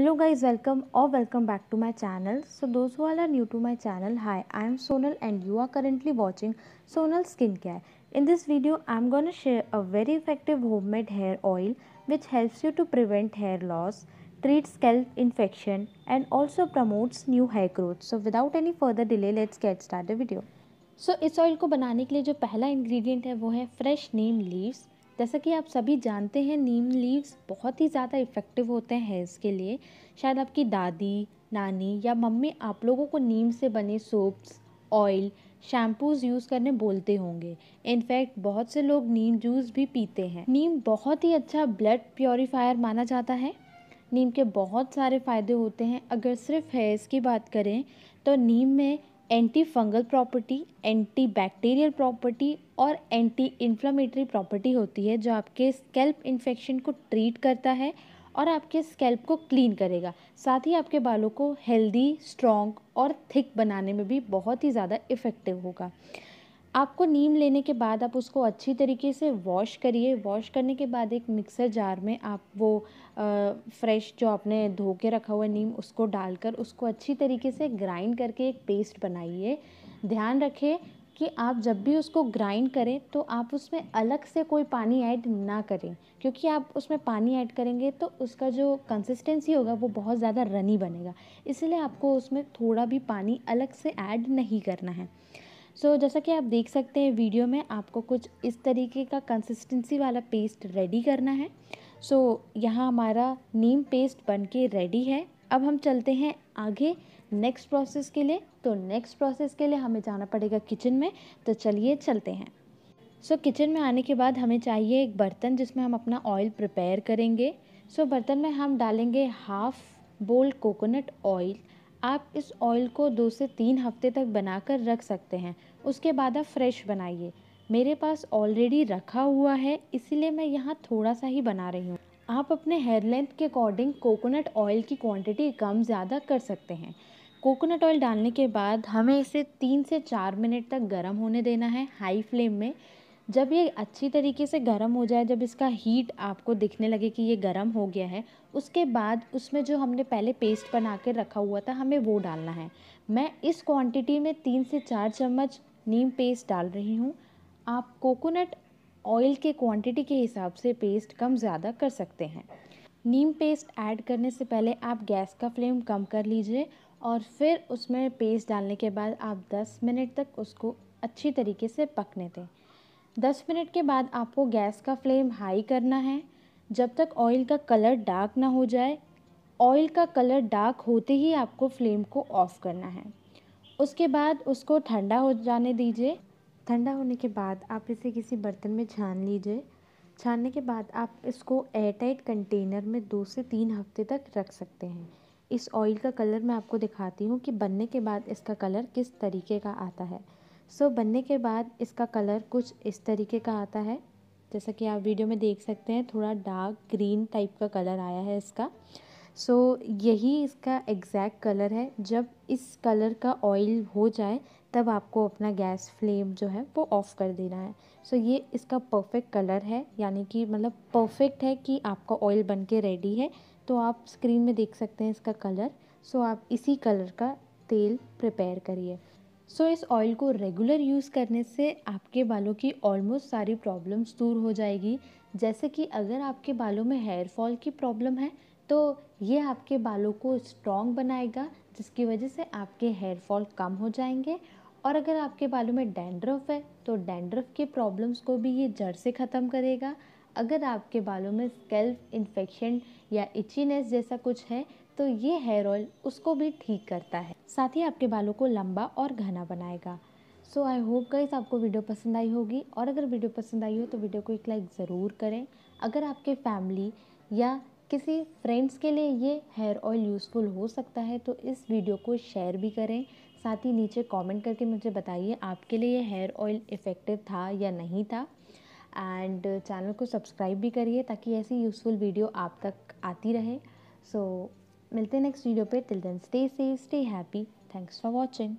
hello guys welcome or welcome back to my channel so those who all are new to my channel hi i am sonal and you are currently watching sonal skincare in this video i'm going to share a very effective homemade hair oil which helps you to prevent hair loss treat scalp infection and also promotes new hair growth so without any further delay let's get started video so this oil को बनाने के लिए ingredient पहला ingredient है वो है जैसा कि आप सभी जानते हैं नीम लीव्स बहुत ही ज़्यादा इफ़ेक्टिव होते हैं इसके के लिए शायद आपकी दादी नानी या मम्मी आप लोगों को नीम से बने सोप्स ऑयल शैम्पूज़ यूज़ करने बोलते होंगे इनफैक्ट बहुत से लोग नीम जूस भी पीते हैं नीम बहुत ही अच्छा ब्लड प्योरीफायर माना जाता है नीम के बहुत सारे फ़ायदे होते हैं अगर सिर्फ हेयर्स की बात करें तो नीम में anti fungal property anti bacterial property और एंटी इन्फ्लामेटरी प्रॉपर्टी होती है जो आपके स्कैल्प इन्फेक्शन को ट्रीट करता है और आपके स्कैल्प को क्लीन करेगा साथ ही आपके बालों को हेल्दी स्ट्रॉन्ग और थिक बनाने में भी बहुत ही ज़्यादा इफ़ेक्टिव होगा आपको नीम लेने के बाद आप उसको अच्छी तरीके से वॉश करिए वॉश करने के बाद एक मिक्सर जार में आप वो आ, फ्रेश जो आपने धो के रखा हुआ नीम उसको डालकर उसको अच्छी तरीके से ग्राइंड करके एक पेस्ट बनाइए ध्यान रखें कि आप जब भी उसको ग्राइंड करें तो आप उसमें अलग से कोई पानी ऐड ना करें क्योंकि आप उसमें पानी ऐड करेंगे तो उसका जो कंसिस्टेंसी होगा वो बहुत ज़्यादा रनी बनेगा इसलिए आपको उसमें थोड़ा भी पानी अलग से ऐड नहीं करना है सो so, जैसा कि आप देख सकते हैं वीडियो में आपको कुछ इस तरीके का कंसिस्टेंसी वाला पेस्ट रेडी करना है सो so, यहाँ हमारा नीम पेस्ट बन के रेडी है अब हम चलते हैं आगे नेक्स्ट प्रोसेस के लिए तो नेक्स्ट प्रोसेस के लिए हमें जाना पड़ेगा किचन में तो चलिए चलते हैं सो so, किचन में आने के बाद हमें चाहिए एक बर्तन जिसमें हम अपना ऑयल प्रिपेयर करेंगे सो so, बर्तन में हम डालेंगे हाफ़ बोल कोकोनट ऑयल आप इस ऑयल को दो से तीन हफ्ते तक बनाकर रख सकते हैं उसके बाद आप फ्रेश बनाइए मेरे पास ऑलरेडी रखा हुआ है इसीलिए मैं यहाँ थोड़ा सा ही बना रही हूँ आप अपने हेयर लेंथ के अकॉर्डिंग कोकोनट ऑयल की क्वांटिटी कम ज़्यादा कर सकते हैं कोकोनट ऑयल डालने के बाद हमें इसे तीन से चार मिनट तक गर्म होने देना है हाई फ्लेम में जब ये अच्छी तरीके से गर्म हो जाए जब इसका हीट आपको दिखने लगे कि ये गर्म हो गया है उसके बाद उसमें जो हमने पहले पेस्ट बना कर रखा हुआ था हमें वो डालना है मैं इस क्वांटिटी में तीन से चार चम्मच नीम पेस्ट डाल रही हूँ आप कोकोनट ऑयल के क्वांटिटी के हिसाब से पेस्ट कम ज़्यादा कर सकते हैं नीम पेस्ट ऐड करने से पहले आप गैस का फ्लेम कम कर लीजिए और फिर उसमें पेस्ट डालने के बाद आप 10 मिनट तक उसको अच्छी तरीके से पकने दें दस मिनट के बाद आपको गैस का फ्लेम हाई करना है जब तक ऑयल का कलर डार्क ना हो जाए ऑयल का कलर डार्क होते ही आपको फ्लेम को ऑफ़ करना है उसके बाद उसको ठंडा हो जाने दीजिए ठंडा होने के बाद आप इसे किसी बर्तन में छान लीजिए छानने के बाद आप इसको एयरटाइट कंटेनर में दो से तीन हफ्ते तक रख सकते हैं इस ऑयल का कलर मैं आपको दिखाती हूँ कि बनने के बाद इसका कलर किस तरीके का आता है सो so, बनने के बाद इसका कलर कुछ इस तरीके का आता है जैसा कि आप वीडियो में देख सकते हैं थोड़ा डार्क ग्रीन टाइप का कलर आया है इसका सो so, यही इसका एग्जैक्ट कलर है जब इस कलर का ऑयल हो जाए तब आपको अपना गैस फ्लेम जो है वो ऑफ़ कर देना है सो so, ये इसका परफेक्ट कलर है यानी कि मतलब परफेक्ट है कि आपका ऑयल बन के रेडी है तो आप स्क्रीन में देख सकते हैं इसका कलर सो so, आप इसी कलर का तेल प्रिपेयर करिए सो इस ऑयल को रेगुलर यूज़ करने से आपके बालों की ऑलमोस्ट सारी प्रॉब्लम्स दूर हो जाएगी जैसे कि अगर आपके बालों में हेयर फॉल की प्रॉब्लम है तो ये आपके बालों को स्ट्रॉन्ग बनाएगा जिसकी वजह से आपके हेयर फॉल कम हो जाएंगे और अगर आपके बालों में डैंड्रफ है तो डैंड्रफ के प्रॉब्लम्स को भी ये जड़ से ख़त्म करेगा अगर आपके बालों में स्कैल्प इन्फेक्शन या इचीनेस जैसा कुछ है तो ये हेयर ऑयल उसको भी ठीक करता है साथ ही आपके बालों को लंबा और घना बनाएगा सो आई होप गाइज आपको वीडियो पसंद आई होगी और अगर वीडियो पसंद आई हो तो वीडियो को एक लाइक ज़रूर करें अगर आपके फैमिली या किसी फ्रेंड्स के लिए ये हेयर ऑयल यूज़फुल हो सकता है तो इस वीडियो को शेयर भी करें साथ ही नीचे कमेंट करके मुझे बताइए आपके लिए ये हेयर ऑयल इफ़ेक्टिव था या नहीं था एंड चैनल को सब्सक्राइब भी करिए ताकि ऐसी यूज़फुल वीडियो आप तक आती रहे सो so, मिलते हैं नेक्स्ट वीडियो पे till then stay safe stay happy thanks for watching